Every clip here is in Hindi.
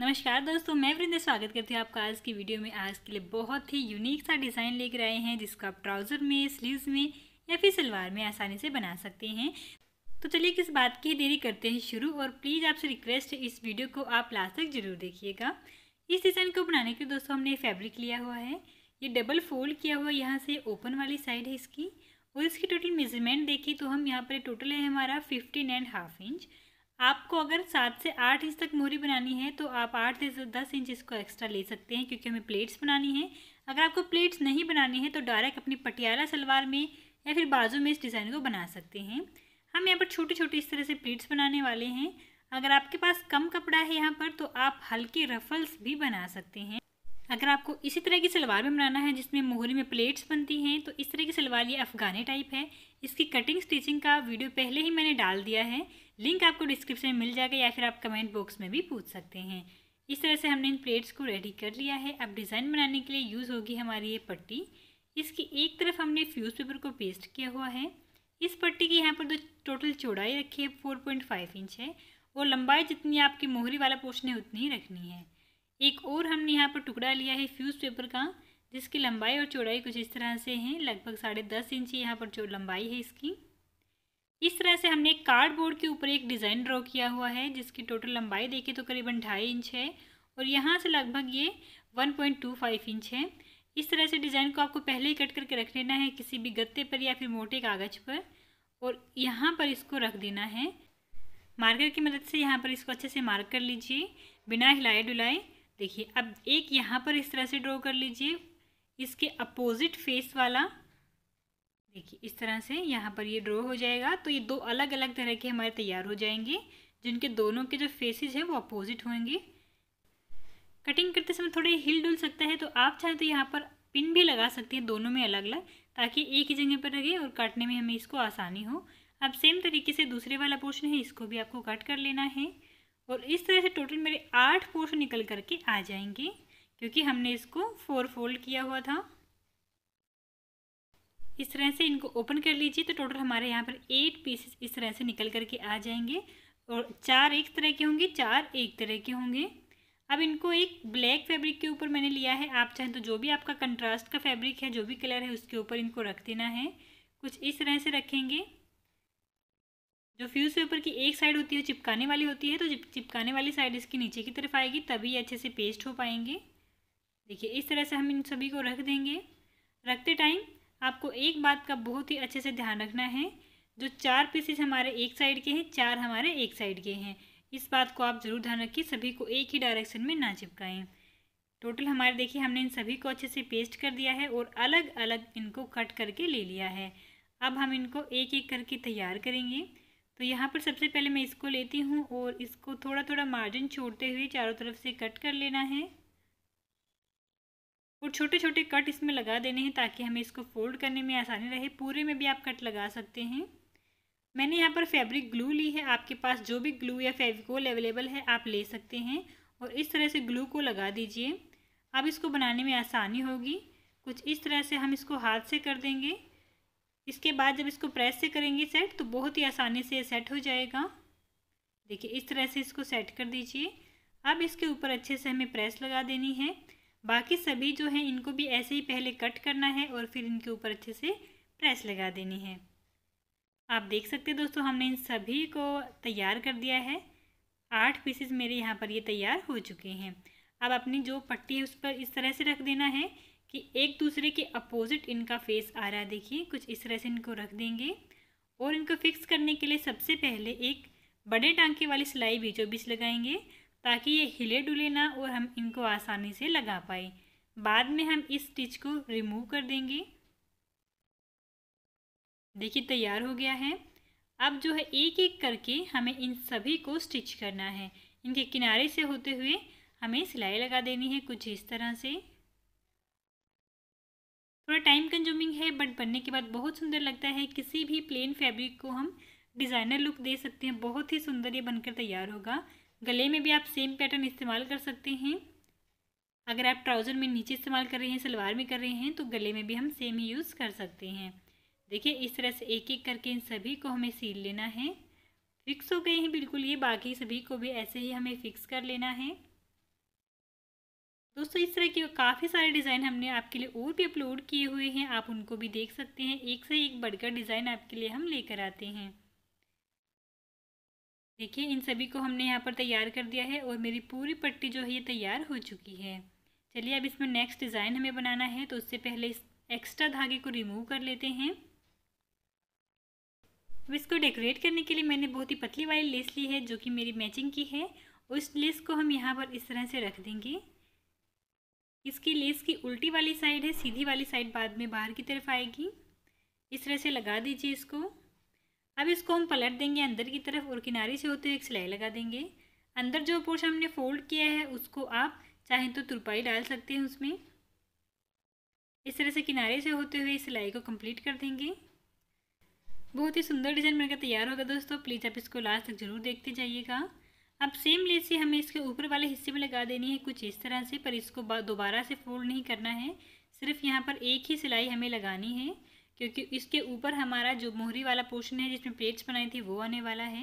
नमस्कार दोस्तों मैं वृंदे स्वागत करती हूँ आपका आज की वीडियो में आज के लिए बहुत ही यूनिक सा डिज़ाइन लेकर आए हैं जिसको आप ट्राउज़र में स्लीव्स में या फिर सलवार में आसानी से बना सकते हैं तो चलिए किस बात की देरी करते हैं शुरू और प्लीज़ आपसे रिक्वेस्ट है इस वीडियो को आप लास्ट तक जरूर देखिएगा इस डिज़ाइन को बनाने के लिए दोस्तों हमने फैब्रिक लिया हुआ है ये डबल फोल्ड किया हुआ यहाँ से ओपन वाली साइड है इसकी और इसकी टोटल मेजरमेंट देखी तो हम यहाँ पर टोटल है हमारा फिफ्टीन एंड हाफ इंच आपको अगर सात से आठ इंच तक मोरी बनानी है तो आप आठ से दस इंच इसको एक्स्ट्रा ले सकते हैं क्योंकि हमें प्लेट्स बनानी है अगर आपको प्लेट्स नहीं बनानी है तो डायरेक्ट अपनी पटियाला सलवार में या फिर बाजू में इस डिज़ाइन को बना सकते हैं हम यहाँ पर छोटे छोटे इस तरह से प्लेट्स बनाने वाले हैं अगर आपके पास कम कपड़ा है यहाँ पर तो आप हल्के रफल्स भी बना सकते हैं अगर आपको इसी तरह की सलवार में बनाना है जिसमें मोहरी में प्लेट्स बनती हैं तो इस तरह की सलवार ये अफ़गानी टाइप है इसकी कटिंग स्टिचिंग का वीडियो पहले ही मैंने डाल दिया है लिंक आपको डिस्क्रिप्शन में मिल जाएगा या फिर आप कमेंट बॉक्स में भी पूछ सकते हैं इस तरह से हमने इन प्लेट्स को रेडी कर लिया है अब डिज़ाइन बनाने के लिए यूज़ होगी हमारी ये पट्टी इसकी एक तरफ हमने फ्यूज़ पेपर को पेस्ट किया हुआ है इस पट्टी की यहाँ पर जो टोटल चौड़ाई रखी है फोर पॉइंट फाइव इंच है और लंबाई जितनी आपकी मोहरी वाला पोर्शन है उतनी ही रखनी है एक और हमने यहाँ पर टुकड़ा लिया है फ्यूज़ पेपर का जिसकी लंबाई और चौड़ाई कुछ इस तरह से है लगभग साढ़े दस इंच यहाँ पर जो लंबाई है इसकी इस तरह से हमने कार्डबोर्ड के ऊपर एक डिज़ाइन ड्रॉ किया हुआ है जिसकी टोटल लंबाई देखे तो करीबन ढाई इंच है और यहाँ से लगभग ये one point two five inch है इस तरह से डिज़ाइन को आपको पहले ही कट करके रख लेना है किसी भी गत्ते पर या फिर मोटे कागज़ पर और यहाँ पर इसको रख देना है मार्कर की मदद से यहाँ पर इसको अच्छे से मार्क कर लीजिए बिना हिलाए डुलाए देखिए अब एक यहाँ पर इस तरह से ड्रॉ कर लीजिए इसके अपोजिट फेस वाला देखिए इस तरह से यहाँ पर ये ड्रॉ हो जाएगा तो ये दो अलग अलग तरह के हमारे तैयार हो जाएंगे जिनके दोनों के जो फेसेस हैं वो अपोजिट होंगे कटिंग करते समय थोड़े हिल डुल सकता है तो आप चाहें तो यहाँ पर पिन भी लगा सकती हैं दोनों में अलग अलग ताकि एक ही जगह पर लगे और काटने में हमें इसको आसानी हो अब सेम तरीके से दूसरे वाला पोर्शन है इसको भी आपको कट कर लेना है और इस तरह से टोटल मेरे आठ पोर्शन निकल करके आ जाएंगे क्योंकि हमने इसको फोर फोल्ड किया हुआ था इस तरह से इनको ओपन कर लीजिए तो टोटल हमारे यहाँ पर एट पीसेस इस तरह से निकल करके आ जाएंगे और चार एक तरह के होंगे चार एक तरह के होंगे अब इनको एक ब्लैक फैब्रिक के ऊपर मैंने लिया है आप चाहें तो जो भी आपका कंट्रास्ट का फैब्रिक है जो भी कलर है उसके ऊपर इनको रख देना है कुछ इस तरह से रखेंगे जो फ्यूज़ पेपर की एक साइड होती है चिपकाने वाली होती है तो चिपकाने वाली साइड इसकी नीचे की तरफ आएगी तभी अच्छे से पेस्ट हो पाएंगे देखिए इस तरह से हम इन सभी को रख देंगे रखते टाइम आपको एक बात का बहुत ही अच्छे से ध्यान रखना है जो चार पीसेस हमारे एक साइड के हैं चार हमारे एक साइड के हैं इस बात को आप ज़रूर ध्यान रखिए सभी को एक ही डायरेक्शन में ना चिपकाएं टोटल हमारे देखिए हमने इन सभी को अच्छे से पेस्ट कर दिया है और अलग अलग इनको कट करके ले लिया है अब हम इनको एक एक करके तैयार करेंगे तो यहाँ पर सबसे पहले मैं इसको लेती हूँ और इसको थोड़ा थोड़ा मार्जिन छोड़ते हुए चारों तरफ से कट कर लेना है छोटे छोटे कट इसमें लगा देने हैं ताकि हमें इसको फोल्ड करने में आसानी रहे पूरे में भी आप कट लगा सकते हैं मैंने यहाँ पर फैब्रिक ग्लू ली है आपके पास जो भी ग्लू या फेविकोल अवेलेबल है आप ले सकते हैं और इस तरह से ग्लू को लगा दीजिए अब इसको बनाने में आसानी होगी कुछ इस तरह से हम इसको हाथ से कर देंगे इसके बाद जब इसको प्रेस से करेंगे सेट तो बहुत ही आसानी से सेट हो जाएगा देखिए इस तरह से इसको सेट कर दीजिए अब इसके ऊपर अच्छे से हमें प्रेस लगा देनी है बाकी सभी जो हैं इनको भी ऐसे ही पहले कट करना है और फिर इनके ऊपर अच्छे से प्रेस लगा देनी है आप देख सकते हैं दोस्तों हमने इन सभी को तैयार कर दिया है आठ पीसेस मेरे यहाँ पर ये तैयार हो चुके हैं अब अपनी जो पट्टी है उस पर इस तरह से रख देना है कि एक दूसरे के अपोजिट इनका फेस आ रहा है देखिए कुछ इस तरह से इनको रख देंगे और इनको फिक्स करने के लिए सबसे पहले एक बड़े टांके वाली सिलाई बीचों बीच लगाएंगे ताकि ये हिले डुले ना और हम इनको आसानी से लगा पाए बाद में हम इस स्टिच को रिमूव कर देंगे देखिए तैयार हो गया है अब जो है एक एक करके हमें इन सभी को स्टिच करना है इनके किनारे से होते हुए हमें सिलाई लगा देनी है कुछ इस तरह से थोड़ा टाइम कंज्यूमिंग है बट बनने के बाद बहुत सुंदर लगता है किसी भी प्लेन फैब्रिक को हम डिज़ाइनर लुक दे सकते हैं बहुत ही सुंदर ये बनकर तैयार होगा गले में भी आप सेम पैटर्न इस्तेमाल कर सकते हैं अगर आप ट्राउज़र में नीचे इस्तेमाल कर रहे हैं सलवार में कर रहे हैं तो गले में भी हम सेम ही यूज़ कर सकते हैं देखिए इस तरह से एक एक करके इन सभी को हमें सील लेना है फिक्स हो गए हैं बिल्कुल ये बाकी सभी को भी ऐसे ही हमें फिक्स कर लेना है दोस्तों इस तरह के काफ़ी सारे डिज़ाइन हमने आपके लिए और भी अपलोड किए हुए हैं आप उनको भी देख सकते हैं एक से एक बढ़कर डिज़ाइन आपके लिए हम लेकर आते हैं देखिए इन सभी को हमने यहाँ पर तैयार कर दिया है और मेरी पूरी पट्टी जो है ये तैयार हो चुकी है चलिए अब इसमें नेक्स्ट डिज़ाइन हमें बनाना है तो उससे पहले इस एक्स्ट्रा धागे को रिमूव कर लेते हैं अब इसको डेकोरेट करने के लिए मैंने बहुत ही पतली वाली लेस ली है जो कि मेरी मैचिंग की है उस लेस को हम यहाँ पर इस तरह से रख देंगे इसकी लेस की उल्टी वाली साइड है सीधी वाली साइड बाद में बाहर की तरफ आएगी इस तरह से लगा दीजिए इसको अब इसको हम पलट देंगे अंदर की तरफ और किनारे से होते हुए एक सिलाई लगा देंगे अंदर जो पोर्शन हमने फोल्ड किया है उसको आप चाहें तो तुरपाई डाल सकते हैं उसमें इस तरह से किनारे से होते हुए सिलाई को कंप्लीट कर देंगे बहुत ही सुंदर डिज़ाइन मेरे का तैयार होगा दोस्तों प्लीज़ आप इसको लास्ट तक ज़रूर देखते जाइएगा अब सेम लेस से हमें इसके ऊपर वाले हिस्से में लगा देनी है कुछ इस तरह से पर इसको दोबारा से फोल्ड नहीं करना है सिर्फ यहाँ पर एक ही सिलाई हमें लगानी है क्योंकि इसके ऊपर हमारा जो मोहरी वाला पोर्शन है जिसमें प्लेट्स बनाई थी वो आने वाला है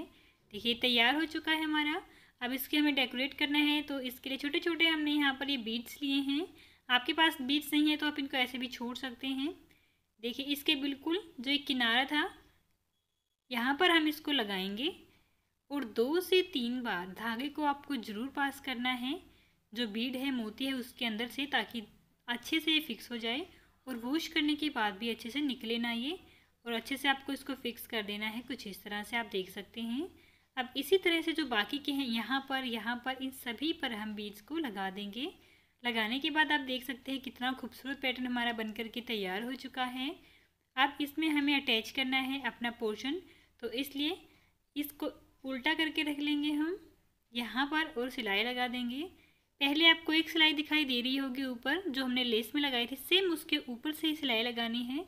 देखिए तैयार हो चुका है हमारा अब इसके हमें डेकोरेट करना है तो इसके लिए छोटे छोटे हमने यहाँ पर ये बीड्स लिए हैं आपके पास बीड्स नहीं है तो आप इनको ऐसे भी छोड़ सकते हैं देखिए इसके बिल्कुल जो एक किनारा था यहाँ पर हम इसको लगाएंगे और दो से तीन बार धागे को आपको ज़रूर पास करना है जो बीड है मोती है उसके अंदर से ताकि अच्छे से फिक्स हो जाए और वॉश करने के बाद भी अच्छे से निकले ना ये और अच्छे से आपको इसको फिक्स कर देना है कुछ इस तरह से आप देख सकते हैं अब इसी तरह से जो बाकी के हैं यहाँ पर यहाँ पर इन सभी पर हम बीज को लगा देंगे लगाने के बाद आप देख सकते हैं कितना खूबसूरत पैटर्न हमारा बन कर तैयार हो चुका है अब इसमें हमें अटैच करना है अपना पोर्शन तो इसलिए इसको उल्टा करके रख लेंगे हम यहाँ पर और सिलाई लगा देंगे पहले आपको एक सिलाई दिखाई दे रही होगी ऊपर जो हमने लेस में लगाई थी सेम उसके ऊपर से ही सिलाई लगानी है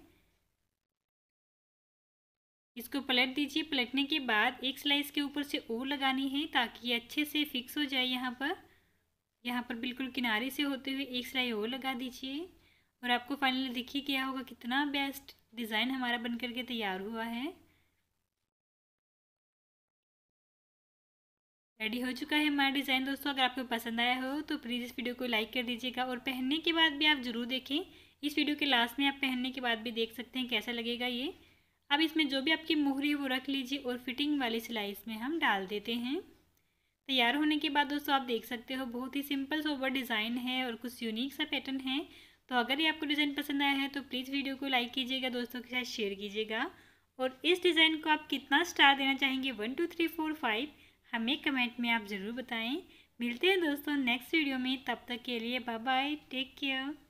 इसको पलट दीजिए पलटने के बाद एक सिलाई इसके ऊपर से और लगानी है ताकि ये अच्छे से फिक्स हो जाए यहाँ पर यहाँ पर बिल्कुल किनारे से होते हुए एक सिलाई और लगा दीजिए और आपको फाइनली देखिए क्या होगा कितना बेस्ट डिज़ाइन हमारा बन करके तैयार हुआ है रेडी हो चुका है हमारा डिज़ाइन दोस्तों अगर आपको पसंद आया हो तो प्लीज़ इस वीडियो को लाइक कर दीजिएगा और पहनने के बाद भी आप ज़रूर देखें इस वीडियो के लास्ट में आप पहनने के बाद भी देख सकते हैं कैसा लगेगा ये अब इसमें जो भी आपकी मोहरी है वो रख लीजिए और फिटिंग वाली सिलाई इसमें हम डाल देते हैं तैयार होने के बाद दोस्तों आप देख सकते हो बहुत ही सिंपल सोबर डिज़ाइन है और कुछ यूनिक सा पैटर्न है तो अगर ये आपको डिज़ाइन पसंद आया है तो प्लीज़ वीडियो को लाइक कीजिएगा दोस्तों के साथ शेयर कीजिएगा और इस डिज़ाइन को आप कितना स्टार देना चाहेंगे one two three four five हमें कमेंट में आप ज़रूर बताएं मिलते हैं दोस्तों नेक्स्ट वीडियो में तब तक के लिए बाय बाय टेक केयर